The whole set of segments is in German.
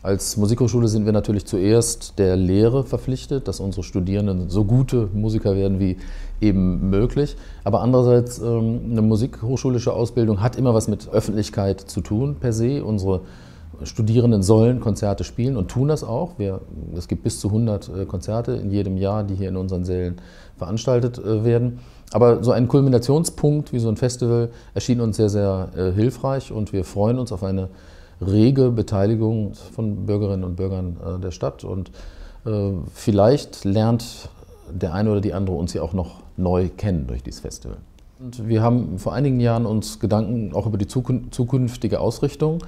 Als Musikhochschule sind wir natürlich zuerst der Lehre verpflichtet, dass unsere Studierenden so gute Musiker werden wie eben möglich. Aber andererseits, ähm, eine musikhochschulische Ausbildung hat immer was mit Öffentlichkeit zu tun per se. Unsere Studierenden sollen Konzerte spielen und tun das auch. Wir, es gibt bis zu 100 äh, Konzerte in jedem Jahr, die hier in unseren Sälen veranstaltet äh, werden. Aber so ein Kulminationspunkt wie so ein Festival erschien uns sehr, sehr äh, hilfreich und wir freuen uns auf eine rege Beteiligung von Bürgerinnen und Bürgern äh, der Stadt. Und äh, vielleicht lernt der eine oder die andere uns ja auch noch neu kennen durch dieses Festival. Und wir haben vor einigen Jahren uns Gedanken auch über die zukünftige Ausrichtung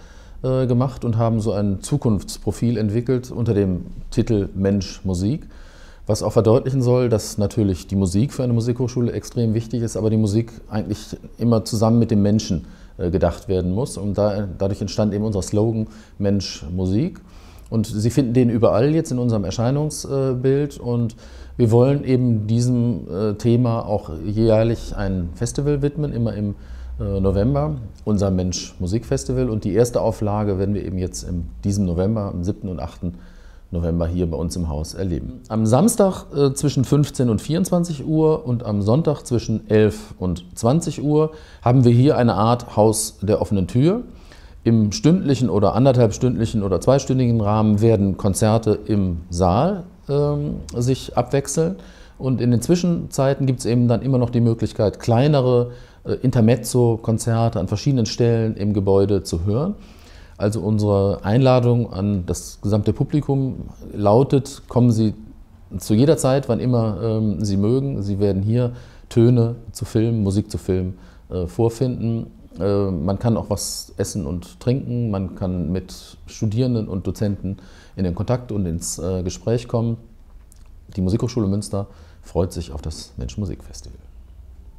äh, gemacht und haben so ein Zukunftsprofil entwickelt unter dem Titel Mensch Musik, was auch verdeutlichen soll, dass natürlich die Musik für eine Musikhochschule extrem wichtig ist, aber die Musik eigentlich immer zusammen mit dem Menschen äh, gedacht werden muss. Und da, dadurch entstand eben unser Slogan Mensch Musik. Und Sie finden den überall jetzt in unserem Erscheinungsbild. Und wir wollen eben diesem äh, Thema auch jährlich ein Festival widmen, immer im äh, November, unser Mensch Musik Festival. Und die erste Auflage werden wir eben jetzt in diesem November, am 7. und 8. November hier bei uns im Haus erleben. Am Samstag äh, zwischen 15 und 24 Uhr und am Sonntag zwischen 11 und 20 Uhr haben wir hier eine Art Haus der offenen Tür. Im stündlichen oder anderthalbstündlichen oder zweistündigen Rahmen werden Konzerte im Saal ähm, sich abwechseln. Und in den Zwischenzeiten gibt es eben dann immer noch die Möglichkeit, kleinere äh, Intermezzo-Konzerte an verschiedenen Stellen im Gebäude zu hören. Also unsere Einladung an das gesamte Publikum lautet, kommen Sie zu jeder Zeit, wann immer ähm, Sie mögen. Sie werden hier Töne zu Filmen, Musik zu Filmen äh, vorfinden. Äh, man kann auch was essen und trinken. Man kann mit Studierenden und Dozenten in den Kontakt und ins äh, Gespräch kommen. Die Musikhochschule Münster freut sich auf das Menschenmusikfestival.